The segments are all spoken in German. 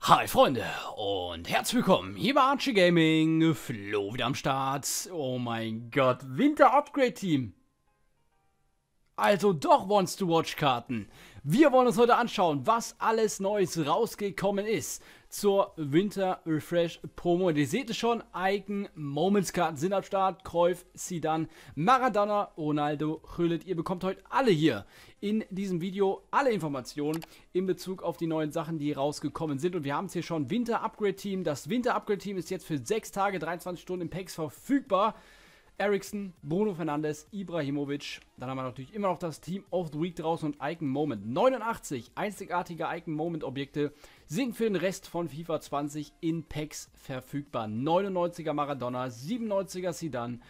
Hi Freunde und herzlich willkommen hier bei Archie Gaming, Flo wieder am Start. Oh mein Gott, Winter Upgrade Team. Also doch Wants to Watch Karten. Wir wollen uns heute anschauen, was alles Neues rausgekommen ist zur Winter Refresh Promo. Ihr seht es schon, Icon, Moments Karten sind am Start, Cruyff, Sidan, Maradona, Ronaldo, Hüllet. Ihr bekommt heute alle hier in diesem Video alle Informationen in Bezug auf die neuen Sachen, die rausgekommen sind. Und wir haben es hier schon, Winter Upgrade Team. Das Winter Upgrade Team ist jetzt für 6 Tage, 23 Stunden im Packs verfügbar. Ericsson, Bruno Fernandes, Ibrahimovic. Dann haben wir natürlich immer noch das Team of the Week draußen und Icon Moment. 89 einzigartige Icon Moment Objekte, sind für den Rest von FIFA 20 in Packs verfügbar. 99er Maradona, 97er Sidan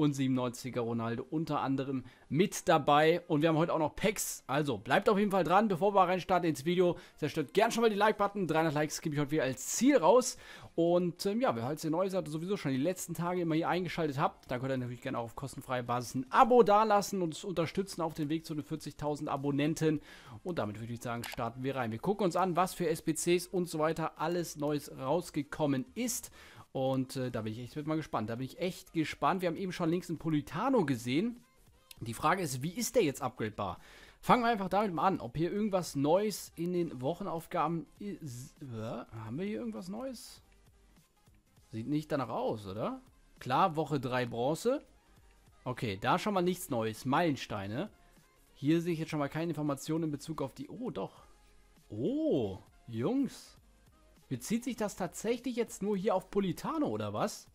und 97er Ronaldo unter anderem mit dabei. Und wir haben heute auch noch Packs. Also bleibt auf jeden Fall dran, bevor wir reinstarten ins Video. Zerstört gerne schon mal die Like-Button. 300 Likes gebe ich heute wieder als Ziel raus. Und ähm, ja, wer halt sehr neu ist, hat sowieso schon die letzten Tage immer hier eingeschaltet habt, dann könnt ihr natürlich gerne auch auf kostenfreie Basis ein Abo dalassen und uns unterstützen auf den Weg zu den 40.000 Abonnenten. Und damit würde ich sagen, starten wir rein. Wir gucken uns an, was für SBCs und so weiter alles Neues rausgekommen ist. Und äh, da bin ich echt mal gespannt. Da bin ich echt gespannt. Wir haben eben schon links einen Politano gesehen. Die Frage ist, wie ist der jetzt upgradebar? Fangen wir einfach damit mal an, ob hier irgendwas Neues in den Wochenaufgaben ist. Ja, haben wir hier irgendwas Neues? Sieht nicht danach aus, oder? Klar, Woche 3 Bronze. Okay, da schon mal nichts Neues. Meilensteine. Hier sehe ich jetzt schon mal keine Informationen in Bezug auf die... Oh, doch. Oh, Jungs. Bezieht sich das tatsächlich jetzt nur hier auf Politano oder was?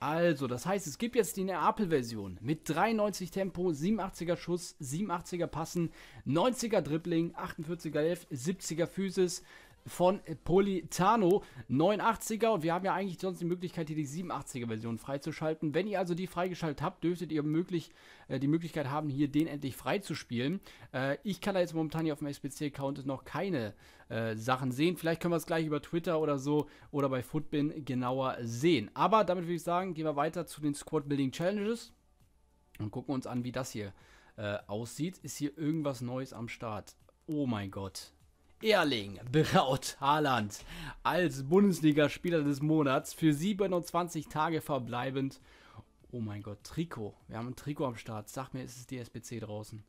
Also, das heißt, es gibt jetzt die Neapel-Version mit 93 Tempo, 87er Schuss, 87er Passen, 90er Dribbling, 48er Elf, 70er Physis, von Politano 89er und wir haben ja eigentlich sonst die Möglichkeit, hier die 87er Version freizuschalten. Wenn ihr also die freigeschaltet habt, dürftet ihr möglich, äh, die Möglichkeit haben, hier den endlich freizuspielen. Äh, ich kann da jetzt momentan hier auf dem SPC-Account noch keine äh, Sachen sehen. Vielleicht können wir es gleich über Twitter oder so oder bei Footbin genauer sehen. Aber damit würde ich sagen, gehen wir weiter zu den Squad Building Challenges und gucken uns an, wie das hier äh, aussieht. Ist hier irgendwas Neues am Start? Oh mein Gott. Erling Braut Haaland als Bundesligaspieler des Monats für 27 Tage verbleibend. Oh mein Gott, Trikot. Wir haben ein Trikot am Start. Sag mir, ist es die SPC draußen?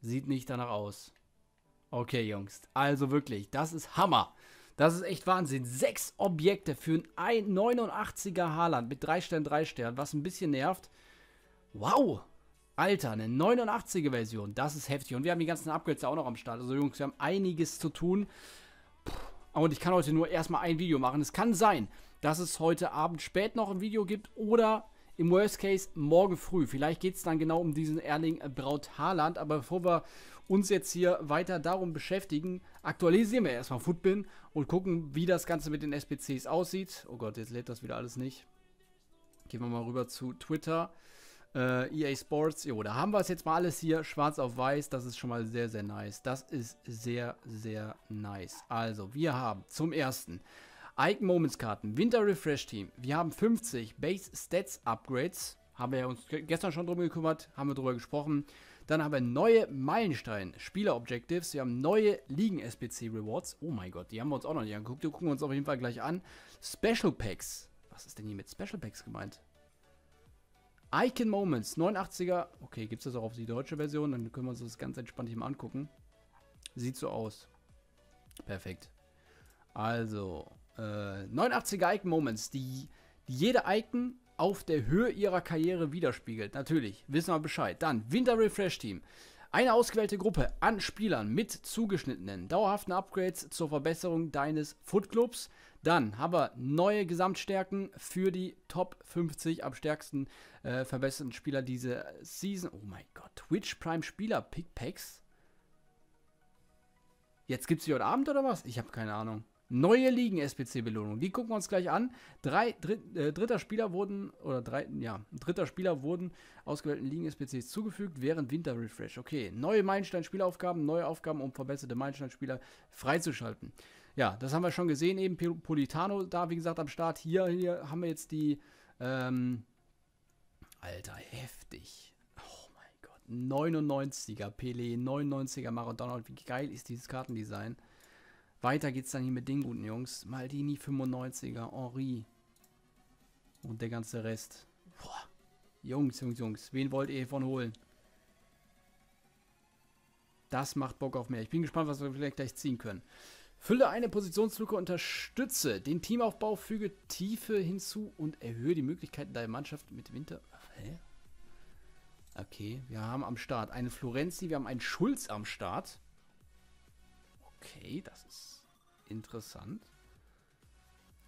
Sieht nicht danach aus. Okay, Jungs. Also wirklich, das ist Hammer. Das ist echt Wahnsinn. Sechs Objekte für ein 89er Haaland mit 3 Stern, 3 Stern, was ein bisschen nervt. Wow, Alter, eine 89er-Version, das ist heftig. Und wir haben die ganzen Upgrades ja auch noch am Start. Also Jungs, wir haben einiges zu tun. Puh. Und ich kann heute nur erstmal ein Video machen. Es kann sein, dass es heute Abend spät noch ein Video gibt oder im Worst Case morgen früh. Vielleicht geht es dann genau um diesen Erling Braut Haaland. Aber bevor wir uns jetzt hier weiter darum beschäftigen, aktualisieren wir erstmal Footbin und gucken, wie das Ganze mit den SPCs aussieht. Oh Gott, jetzt lädt das wieder alles nicht. Gehen wir mal rüber zu Twitter. Äh, EA Sports, jo, da haben wir es jetzt mal alles hier, schwarz auf weiß, das ist schon mal sehr, sehr nice. Das ist sehr, sehr nice. Also, wir haben zum ersten Icon Moments Karten, Winter Refresh Team, wir haben 50 Base Stats Upgrades, haben wir uns gestern schon drum gekümmert, haben wir drüber gesprochen. Dann haben wir neue Meilenstein Spieler-Objectives. Wir haben neue Ligen-SPC-Rewards. Oh mein Gott, die haben wir uns auch noch nicht angeguckt. Die gucken wir uns auf jeden Fall gleich an. Special Packs. Was ist denn hier mit Special Packs gemeint? Icon Moments, 89er. Okay, gibt es das auch auf die deutsche Version? Dann können wir uns das ganz entspannt hier mal angucken. Sieht so aus. Perfekt. Also, äh, 89er Icon Moments, die, die jede Icon auf der Höhe ihrer Karriere widerspiegelt. Natürlich, wissen wir Bescheid. Dann Winter Refresh Team. Eine ausgewählte Gruppe an Spielern mit zugeschnittenen, dauerhaften Upgrades zur Verbesserung deines Footclubs. Dann haben wir neue Gesamtstärken für die Top 50 am stärksten äh, verbesserten Spieler diese Season. Oh mein Gott, Twitch Prime Spieler Pickpacks. Jetzt gibt es die heute Abend oder was? Ich habe keine Ahnung neue Ligen SPC-Belohnung. Die gucken wir uns gleich an. Drei, dritt, äh, dritter Spieler wurden, oder drei, ja, dritter Spieler wurden ausgewählten Ligen SPCs zugefügt während Winter Refresh. Okay, neue Meilenstein-Spielaufgaben, neue Aufgaben, um verbesserte Meilenstein-Spieler freizuschalten. Ja, das haben wir schon gesehen, eben Politano da, wie gesagt, am Start. Hier, hier haben wir jetzt die, ähm, Alter, heftig. 99er Pele, 99er Maradona. Wie geil ist dieses Kartendesign? Weiter geht's dann hier mit den guten Jungs. Maldini 95er, Henri. Und der ganze Rest. Boah. Jungs, Jungs, Jungs. Wen wollt ihr hiervon holen? Das macht Bock auf mehr. Ich bin gespannt, was wir vielleicht gleich ziehen können. Fülle eine Positionslücke, unterstütze den Teamaufbau, füge Tiefe hinzu und erhöhe die Möglichkeiten deiner Mannschaft mit Winter... Hä? Okay, wir haben am Start einen Florenzi, wir haben einen Schulz am Start. Okay, das ist Interessant.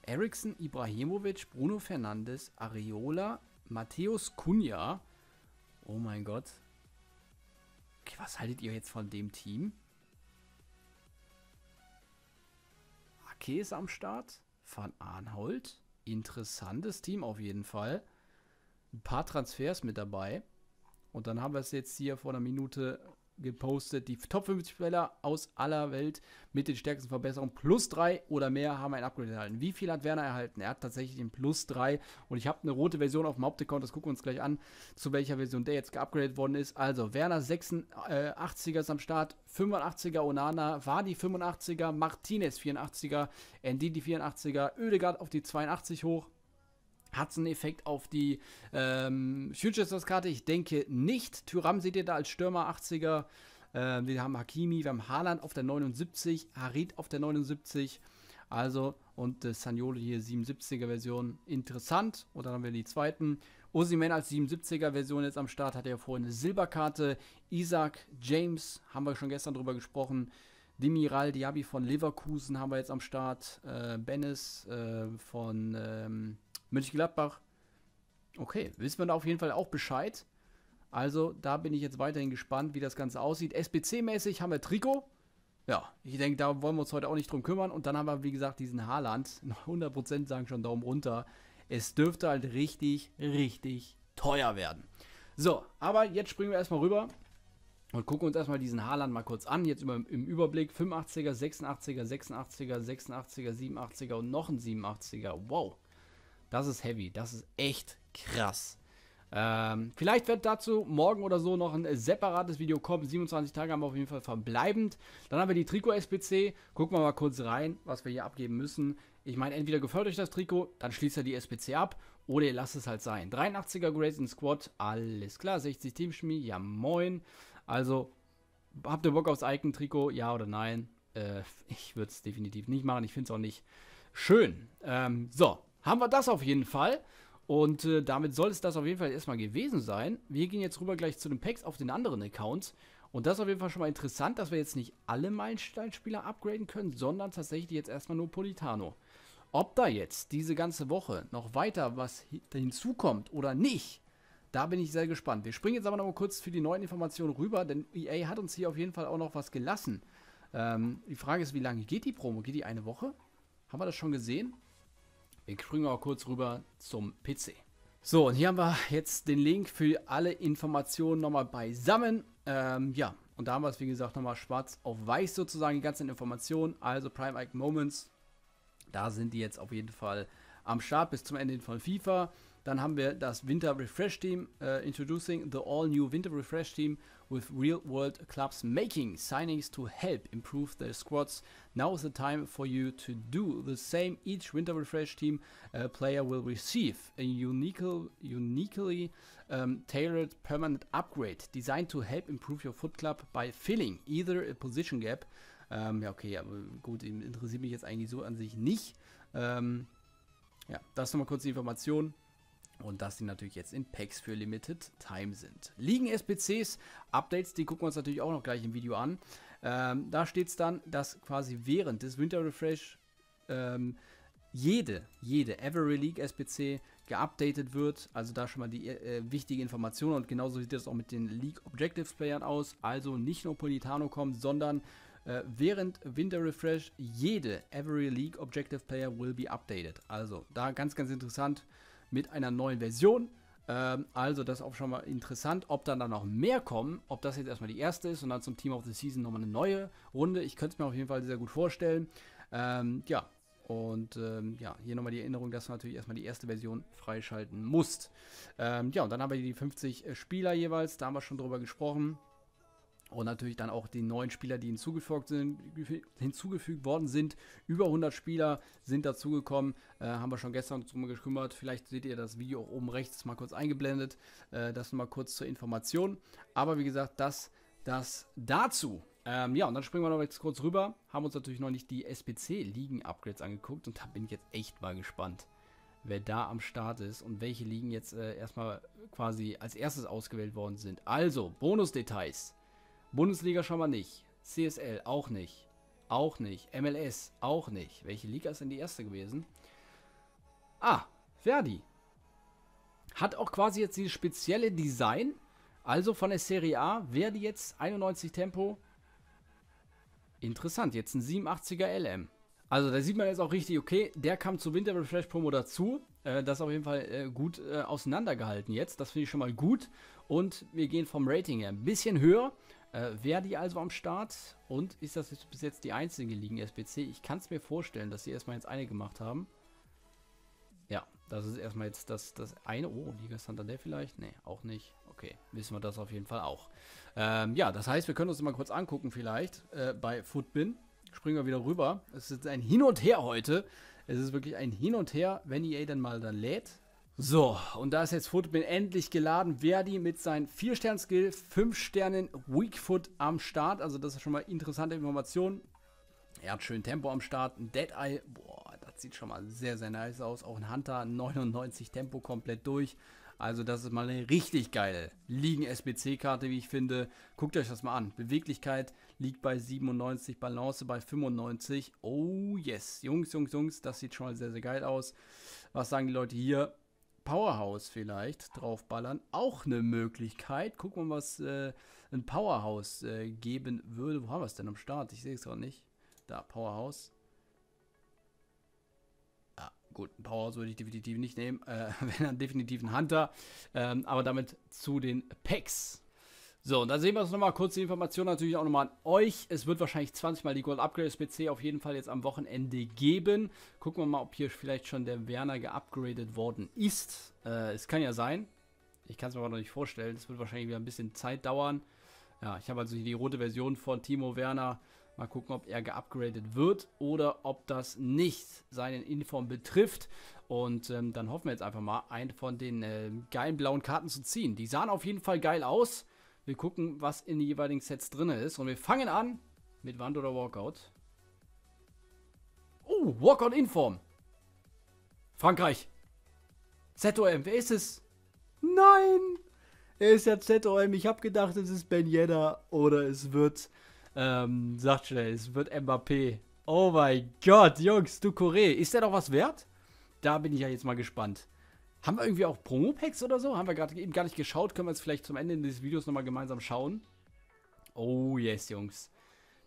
Eriksson, Ibrahimovic, Bruno Fernandes, Areola, Matthäus Kunja. Oh mein Gott. Okay, was haltet ihr jetzt von dem Team? Ake ist am Start. Van Arnholt. Interessantes Team auf jeden Fall. Ein paar Transfers mit dabei. Und dann haben wir es jetzt hier vor einer Minute gepostet. Die Top 50 Spieler aus aller Welt mit den stärksten Verbesserungen. Plus 3 oder mehr haben ein Upgrade erhalten. Wie viel hat Werner erhalten? Er hat tatsächlich den Plus 3. Und ich habe eine rote Version auf dem Hauptaccount. Das gucken wir uns gleich an, zu welcher Version der jetzt geupgradet worden ist. Also, Werner 86er ist am Start. 85er Onana, Wadi 85er, Martinez 84er, Ndidi 84er, Ödegard auf die 82 hoch. Hat es einen Effekt auf die ähm, Futures-Karte? Ich denke nicht. Tyram seht ihr da als Stürmer 80er. Ähm, wir haben Hakimi, wir haben Haaland auf der 79, Harit auf der 79. Also, und äh, Saniolo hier 77er Version interessant. Und dann haben wir die zweiten. Osimen als 77er Version jetzt am Start, hatte ja vorhin eine Silberkarte. Isaac, James, haben wir schon gestern drüber gesprochen. Demiral Diaby von Leverkusen haben wir jetzt am Start. Äh, Bennis äh, von ähm, Mönchengladbach, okay, wissen wir da auf jeden Fall auch Bescheid. Also da bin ich jetzt weiterhin gespannt, wie das Ganze aussieht. SBC-mäßig haben wir Trikot. Ja, ich denke, da wollen wir uns heute auch nicht drum kümmern. Und dann haben wir, wie gesagt, diesen Haarland. 100% sagen schon Daumen runter. Es dürfte halt richtig, richtig teuer werden. So, aber jetzt springen wir erstmal rüber und gucken uns erstmal diesen Haarland mal kurz an. Jetzt über, im Überblick 85er, 86er, 86er, 86er, 87er und noch ein 87er. Wow. Das ist heavy. Das ist echt krass. Ähm, vielleicht wird dazu morgen oder so noch ein separates Video kommen. 27 Tage haben wir auf jeden Fall verbleibend. Dann haben wir die Trikot-SPC. Gucken wir mal kurz rein, was wir hier abgeben müssen. Ich meine, entweder gefällt euch das Trikot, dann schließt ihr die SPC ab oder ihr lasst es halt sein. 83er Grades in Squad, alles klar. 60 Teamschmied, ja moin. Also, habt ihr Bock aufs Icon-Trikot, ja oder nein? Äh, ich würde es definitiv nicht machen. Ich finde es auch nicht schön. Ähm, so, haben wir das auf jeden Fall. Und äh, damit soll es das auf jeden Fall erstmal gewesen sein. Wir gehen jetzt rüber gleich zu den Packs auf den anderen Accounts. Und das ist auf jeden Fall schon mal interessant, dass wir jetzt nicht alle Meilensteinspieler upgraden können, sondern tatsächlich jetzt erstmal nur Politano. Ob da jetzt diese ganze Woche noch weiter was hinzukommt oder nicht, da bin ich sehr gespannt. Wir springen jetzt aber noch mal kurz für die neuen Informationen rüber, denn EA hat uns hier auf jeden Fall auch noch was gelassen. Ähm, die Frage ist, wie lange geht die Promo? Geht die eine Woche? Haben wir das schon gesehen? Wir springen auch kurz rüber zum PC. So, und hier haben wir jetzt den Link für alle Informationen nochmal beisammen. Ähm, ja, und da haben wir es, wie gesagt, nochmal schwarz auf weiß sozusagen, die ganzen Informationen. Also Prime Ike Moments, da sind die jetzt auf jeden Fall am Start bis zum Ende von FIFA. Dann haben wir das Winter Refresh Team, uh, Introducing the All-New Winter Refresh Team with Real-World Clubs Making Signings to help improve their squads. Now is the time for you to do the same. Each Winter Refresh Team uh, player will receive a unique, uniquely um, tailored permanent upgrade designed to help improve your foot club by filling either a position gap. Ähm, ja, okay, aber gut, interessiert mich jetzt eigentlich so an sich nicht. Ähm, ja, das nochmal kurz die Information. Und dass die natürlich jetzt in Packs für Limited Time sind. Liegen SPCs, Updates, die gucken wir uns natürlich auch noch gleich im Video an. Ähm, da steht es dann, dass quasi während des Winter Refresh ähm, jede, jede Every League SPC geupdatet wird. Also da schon mal die äh, wichtige Information. Und genauso sieht das auch mit den League Objectives Playern aus. Also nicht nur Politano kommt, sondern äh, während Winter Refresh jede Every League Objective Player will be updated. Also da ganz, ganz interessant mit einer neuen Version. Ähm, also das ist auch schon mal interessant, ob dann da noch mehr kommen, ob das jetzt erstmal die erste ist und dann zum Team of the Season nochmal eine neue Runde. Ich könnte es mir auf jeden Fall sehr gut vorstellen. Ähm, ja, und ähm, ja, hier nochmal die Erinnerung, dass du natürlich erstmal die erste Version freischalten musst. Ähm, ja, und dann haben wir die 50 Spieler jeweils, da haben wir schon drüber gesprochen. Und natürlich dann auch die neuen Spieler, die hinzugefügt, sind, hinzugefügt worden sind. Über 100 Spieler sind dazugekommen. Äh, haben wir schon gestern drum gekümmert. Vielleicht seht ihr das Video auch oben rechts mal kurz eingeblendet. Äh, das mal kurz zur Information. Aber wie gesagt, das, das dazu. Ähm, ja, und dann springen wir noch jetzt kurz rüber. Haben uns natürlich noch nicht die SPC-Ligen-Upgrades angeguckt. Und da bin ich jetzt echt mal gespannt wer da am Start ist und welche Ligen jetzt äh, erstmal quasi als erstes ausgewählt worden sind. Also, Bonusdetails. Bundesliga schon mal nicht. CSL auch nicht. Auch nicht. MLS auch nicht. Welche Liga ist denn die erste gewesen? Ah, Verdi. Hat auch quasi jetzt dieses spezielle Design. Also von der Serie A Verdi jetzt 91 Tempo. Interessant, jetzt ein 87er LM. Also da sieht man jetzt auch richtig, okay, der kam zu Winter Refresh Promo dazu. Äh, das auf jeden Fall äh, gut äh, auseinandergehalten jetzt. Das finde ich schon mal gut. Und wir gehen vom Rating her ein bisschen höher, äh, die also am Start und ist das bis jetzt die einzige Ligen SPC? Ich kann es mir vorstellen, dass sie erstmal jetzt eine gemacht haben. Ja, das ist erstmal jetzt das, das eine. Oh, Liga Santander vielleicht? Ne, auch nicht. Okay, wissen wir das auf jeden Fall auch. Ähm, ja, das heißt, wir können uns mal kurz angucken vielleicht äh, bei Footbin. Springen wir wieder rüber. Es ist ein Hin und Her heute. Es ist wirklich ein Hin und Her, wenn EA dann mal dann lädt. So, und da ist jetzt Footbin endlich geladen. Verdi mit seinen 4-Stern-Skill, 5 Sternen Weakfoot am Start. Also, das ist schon mal interessante Information. Er hat schön Tempo am Start. Ein Dead Eye, boah, das sieht schon mal sehr, sehr nice aus. Auch ein Hunter, 99 Tempo komplett durch. Also, das ist mal eine richtig geile liegen sbc karte wie ich finde. Guckt euch das mal an. Beweglichkeit liegt bei 97, Balance bei 95. Oh, yes. Jungs, Jungs, Jungs, das sieht schon mal sehr, sehr geil aus. Was sagen die Leute hier? Powerhouse vielleicht draufballern. Auch eine Möglichkeit. Gucken wir mal, was äh, ein Powerhouse äh, geben würde. Wo haben wir es denn am Start? Ich sehe es gerade nicht. Da, Powerhouse. Ah, gut, ein Powerhouse würde ich definitiv nicht nehmen. Äh, wenn dann definitiv ein Hunter. Ähm, aber damit zu den Packs. So, und dann sehen wir uns nochmal kurz die Information natürlich auch nochmal an euch. Es wird wahrscheinlich 20 Mal die Gold Upgrades PC auf jeden Fall jetzt am Wochenende geben. Gucken wir mal, ob hier vielleicht schon der Werner geupgradet worden ist. Äh, es kann ja sein. Ich kann es mir aber noch nicht vorstellen. Es wird wahrscheinlich wieder ein bisschen Zeit dauern. Ja, ich habe also hier die rote Version von Timo Werner. Mal gucken, ob er geupgradet wird oder ob das nicht seinen Inform betrifft. Und ähm, dann hoffen wir jetzt einfach mal, einen von den äh, geilen blauen Karten zu ziehen. Die sahen auf jeden Fall geil aus. Wir gucken, was in den jeweiligen Sets drin ist. Und wir fangen an mit Wand oder Walkout. Oh, Walkout in Form. Frankreich. ZOM, wer ist es? Nein! Er ist ja ZOM. Ich habe gedacht, es ist Ben Yedda oder es wird, ähm, sagt schnell, es wird Mbappé. Oh mein Gott, Jungs, du Koree. Ist der noch was wert? Da bin ich ja jetzt mal gespannt. Haben wir irgendwie auch Promo-Packs oder so? Haben wir gerade eben gar nicht geschaut. Können wir jetzt vielleicht zum Ende dieses Videos nochmal gemeinsam schauen. Oh yes, Jungs.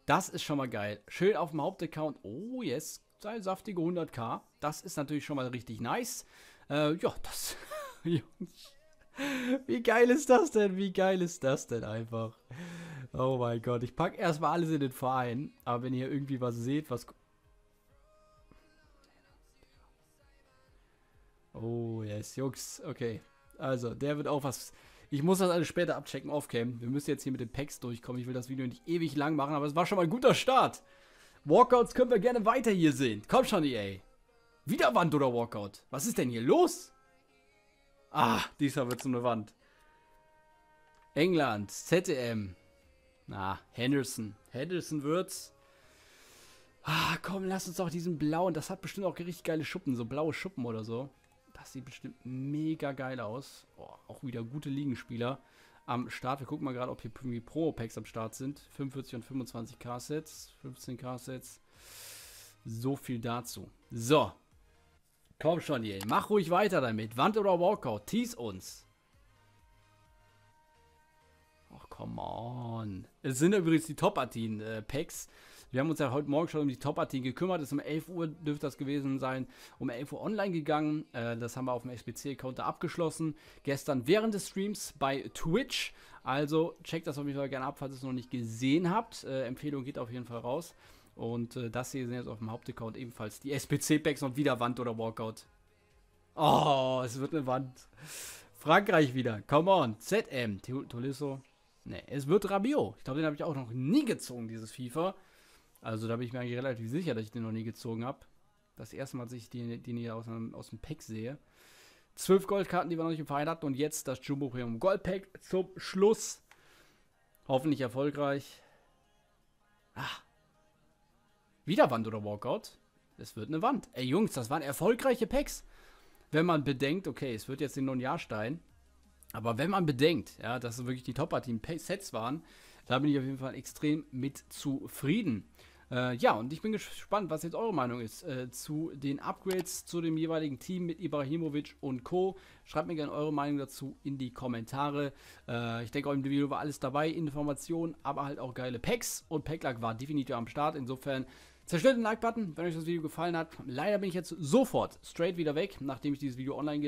Das ist schon mal geil. Schön auf dem Hauptaccount. Oh yes, Sein saftige 100k. Das ist natürlich schon mal richtig nice. Äh, ja, das... Jungs. Wie geil ist das denn? Wie geil ist das denn einfach? Oh mein Gott, ich packe erstmal alles in den Verein. Aber wenn ihr irgendwie was seht, was Oh, yes, Jux. Okay. Also, der wird auch was. Ich muss das alles später abchecken, offcam. Wir müssen jetzt hier mit den Packs durchkommen. Ich will das Video nicht ewig lang machen, aber es war schon mal ein guter Start. Walkouts können wir gerne weiter hier sehen. Komm schon, EA. Wieder Wand oder Walkout? Was ist denn hier los? Ah, diesmal wird's so eine Wand. England, ZDM. Na, Henderson. Henderson wird's. Ah, komm, lass uns auch diesen blauen. Das hat bestimmt auch richtig geile Schuppen. So blaue Schuppen oder so sieht bestimmt mega geil aus. Oh, auch wieder gute Ligenspieler am Start. Wir gucken mal gerade, ob hier irgendwie Pro-Packs am Start sind. 45 und 25 K-Sets, 15 K-Sets. So viel dazu. So. Komm schon, Jill. Mach ruhig weiter damit. Wand oder Walkout. Tease uns. Ach, come on. Es sind übrigens die top artien äh, packs Äh, wir haben uns ja heute Morgen schon um die Top-Artikel gekümmert. Ist um 11 Uhr dürfte das gewesen sein. Um 11 Uhr online gegangen. Äh, das haben wir auf dem SBC-Account abgeschlossen. Gestern während des Streams bei Twitch. Also checkt das auf jeden Fall gerne ab, falls ihr es noch nicht gesehen habt. Äh, Empfehlung geht auf jeden Fall raus. Und äh, das hier sind jetzt auf dem Hauptaccount ebenfalls die SBC-Packs und wieder Wand oder Walkout. Oh, es wird eine Wand. Frankreich wieder. Come on. ZM. Tolisso. Ne, es wird Rabio. Ich glaube, den habe ich auch noch nie gezogen, dieses FIFA. Also da bin ich mir eigentlich relativ sicher, dass ich den noch nie gezogen habe. Das erste Mal, dass ich den, den hier aus, einem, aus dem Pack sehe. Zwölf Goldkarten, die wir noch nicht im Verein hatten. Und jetzt das Jumbo Premium Gold Pack zum Schluss. Hoffentlich erfolgreich. Ah. Wieder Wand oder Walkout? Es wird eine Wand. Ey Jungs, das waren erfolgreiche Packs. Wenn man bedenkt, okay, es wird jetzt den Non-Jahrstein. Aber wenn man bedenkt, ja, dass es wirklich die Top-Partien-Sets waren, da bin ich auf jeden Fall extrem mit zufrieden. Äh, ja, und ich bin gespannt, was jetzt eure Meinung ist äh, zu den Upgrades, zu dem jeweiligen Team mit Ibrahimovic und Co. Schreibt mir gerne eure Meinung dazu in die Kommentare. Äh, ich denke, im Video war alles dabei, Informationen, aber halt auch geile Packs. Und Packlack war definitiv am Start. Insofern Zerstört den Like-Button, wenn euch das Video gefallen hat. Leider bin ich jetzt sofort straight wieder weg, nachdem ich dieses Video online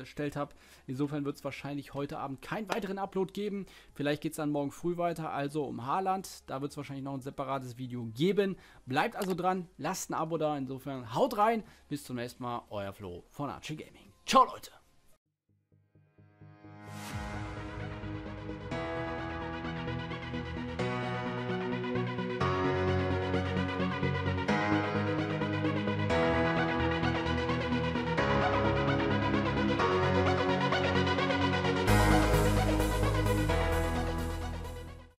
gestellt habe. Insofern wird es wahrscheinlich heute Abend keinen weiteren Upload geben. Vielleicht geht es dann morgen früh weiter, also um Haarland. Da wird es wahrscheinlich noch ein separates Video geben. Bleibt also dran, lasst ein Abo da. Insofern haut rein. Bis zum nächsten Mal. Euer Flo von Archie Gaming. Ciao, Leute.